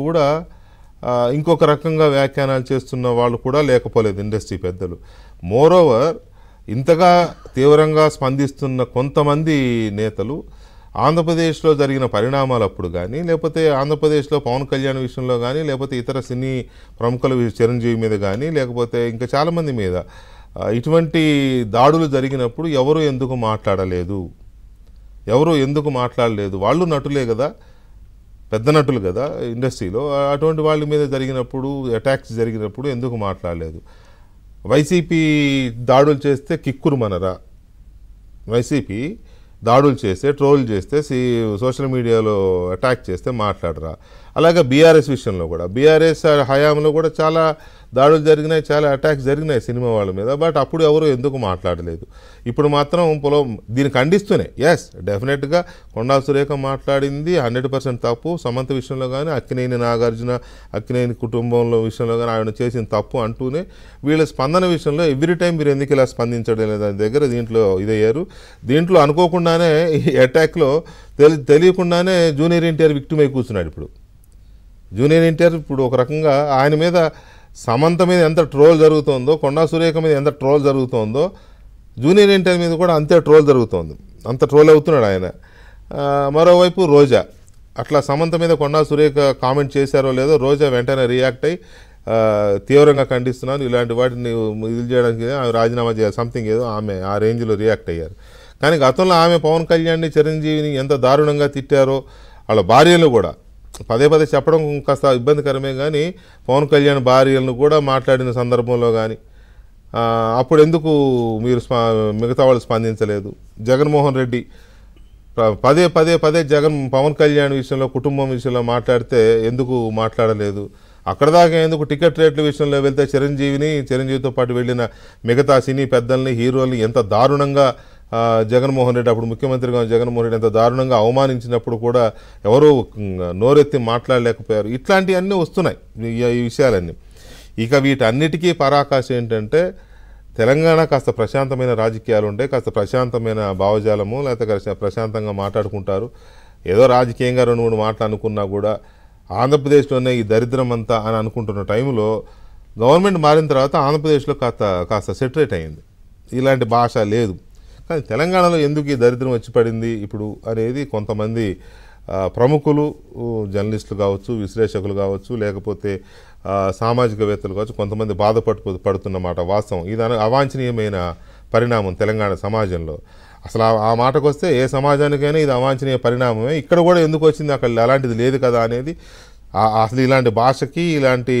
కూడా ఇంకొక రకంగా వ్యాఖ్యానాలు చేస్తున్న వాళ్ళు కూడా లేకపోలేదు ఇండస్ట్రీ పెద్దలు మోరోవర్ ఇంతగా తీవ్రంగా స్పందిస్తున్న కొంతమంది నేతలు ఆంధ్రప్రదేశ్లో జరిగిన పరిణామాలు అప్పుడు కానీ లేకపోతే ఆంధ్రప్రదేశ్లో పవన్ కళ్యాణ్ విషయంలో కానీ లేకపోతే ఇతర సినీ ప్రముఖుల చిరంజీవి మీద కానీ లేకపోతే ఇంకా చాలామంది మీద ఇటువంటి దాడులు జరిగినప్పుడు ఎవరు ఎందుకు మాట్లాడలేదు ఎవరు ఎందుకు మాట్లాడలేదు వాళ్ళు నటులే కదా పెద్ద నటులు కదా ఇండస్ట్రీలో అటువంటి వాళ్ళ మీద జరిగినప్పుడు అటాక్స్ జరిగినప్పుడు ఎందుకు మాట్లాడలేదు వైసీపీ దాడులు చేస్తే కిక్కురు మనరా వైసీపీ దాడులు చేస్తే ట్రోల్ చేస్తే సోషల్ మీడియాలో అటాక్ చేస్తే మాట్లాడరా అలాగే బీఆర్ఎస్ విషయంలో కూడా బీఆర్ఎస్ హయాంలో కూడా చాలా దాడులు జరిగినాయి చాలా అటాక్స్ జరిగినాయి సినిమా వాళ్ళ మీద బట్ అప్పుడు ఎవరు ఎందుకు మాట్లాడలేదు ఇప్పుడు మాత్రం పొలం దీన్ని ఖండిస్తూనే ఎస్ డెఫినెట్గా కొండా సురేఖ మాట్లాడింది హండ్రెడ్ పర్సెంట్ తప్పు సమంత విషయంలో కానీ అక్కినేని నాగార్జున అక్కినేని కుటుంబంలో విషయంలో కానీ ఆయన చేసిన తప్పు అంటూనే వీళ్ళ స్పందన విషయంలో ఎవ్రీ టైం మీరు ఎందుకు ఇలా స్పందించడం లేదు దాని దగ్గర దీంట్లో ఇదయ్యారు దీంట్లో అనుకోకుండానే ఈ అటాక్లో తెలియకుండానే జూనియర్ ఎన్టీఆర్ విక్టిమై కూర్చున్నాడు ఇప్పుడు జూనియర్ ఎన్టీఆర్ ఇప్పుడు ఒక రకంగా ఆయన మీద సమంత మీద ఎంత ట్రోల్ జరుగుతుందో కొండా సురేఖ మీద ఎంత ట్రోల్ జరుగుతుందో జూనియర్ ఎన్టీఆర్ మీద కూడా అంతే ట్రోల్ జరుగుతుంది అంత ట్రోల్ అవుతున్నాడు ఆయన మరోవైపు రోజా అట్లా సమంత మీద కొండా సురేఖ కామెంట్ చేశారో లేదో రోజా వెంటనే రియాక్ట్ అయ్యి తీవ్రంగా ఖండిస్తున్నాను ఇలాంటి వాటిని ఇది చేయడానికి రాజీనామా చేయాలి సంథింగ్ ఏదో ఆమె ఆ రేంజ్లో రియాక్ట్ అయ్యారు కానీ గతంలో ఆమె పవన్ కళ్యాణ్ని చిరంజీవిని ఎంత దారుణంగా తిట్టారో వాళ్ళ భార్యలు కూడా పదే పదే చెప్పడం కాస్త ఇబ్బందికరమే కానీ పవన్ కళ్యాణ్ భార్యలను కూడా మాట్లాడిన సందర్భంలో కానీ అప్పుడు ఎందుకు మీరు మిగతా వాళ్ళు స్పందించలేదు జగన్మోహన్ రెడ్డి పదే పదే పదే జగన్ పవన్ కళ్యాణ్ విషయంలో కుటుంబం విషయంలో మాట్లాడితే ఎందుకు మాట్లాడలేదు అక్కడ దాకా ఎందుకు టికెట్ రేట్ల విషయంలో వెళ్తే చిరంజీవిని చిరంజీవితో పాటు వెళ్ళిన మిగతా సినీ పెద్దల్ని హీరోల్ని ఎంత దారుణంగా జగన్మోహన్ రెడ్డి అప్పుడు ముఖ్యమంత్రిగా జగన్మోహన్ రెడ్డి ఎంత దారుణంగా అవమానించినప్పుడు కూడా ఎవరో నోరెత్తి మాట్లాడలేకపోయారు ఇట్లాంటివన్నీ వస్తున్నాయి ఈ విషయాలన్నీ ఇక వీటన్నిటికీ పరాకాశ ఏంటంటే తెలంగాణ కాస్త ప్రశాంతమైన రాజకీయాలు ఉంటాయి కాస్త ప్రశాంతమైన భావజాలము లేకపోతే ప్రశాంతంగా మాట్లాడుకుంటారు ఏదో రాజకీయంగా రెండు మూడు మాటలు అనుకున్నా కూడా ఆంధ్రప్రదేశ్లోనే ఈ దరిద్రం అంతా అని అనుకుంటున్న టైంలో గవర్నమెంట్ మారిన తర్వాత ఆంధ్రప్రదేశ్లో కాస్త కాస్త సెటరేట్ అయింది ఇలాంటి భాష లేదు కానీ తెలంగాణలో ఎందుకు ఈ దరిద్రం వచ్చి పడింది ఇప్పుడు అనేది కొంతమంది ప్రముఖులు జర్నలిస్టులు కావచ్చు విశ్లేషకులు కావచ్చు లేకపోతే సామాజికవేత్తలు కావచ్చు కొంతమంది బాధపడు పడుతున్నమాట వాస్తవం ఇది అవాంఛనీయమైన పరిణామం తెలంగాణ సమాజంలో అసలు ఆ మాటకు వస్తే ఏ సమాజానికైనా ఇది అవాంఛనీయ పరిణామమే ఇక్కడ కూడా ఎందుకు వచ్చింది అక్కడ అలాంటిది లేదు కదా అనేది అసలు ఇలాంటి భాషకి ఇలాంటి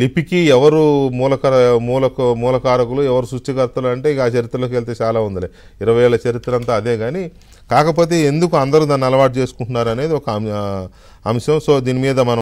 లిపికి ఎవరు మూలక మూలక మూలకారకులు ఎవరు సృష్టికర్తలు అంటే ఇక ఆ చరిత్రలోకి వెళ్తే చాలా ఉందిలే ఇరవై ఏళ్ళ చరిత్ర అంతా అదే కానీ కాకపోతే ఎందుకు అందరూ దాన్ని అలవాటు చేసుకుంటున్నారు అనేది ఒక అంశం సో దీని మీద మనం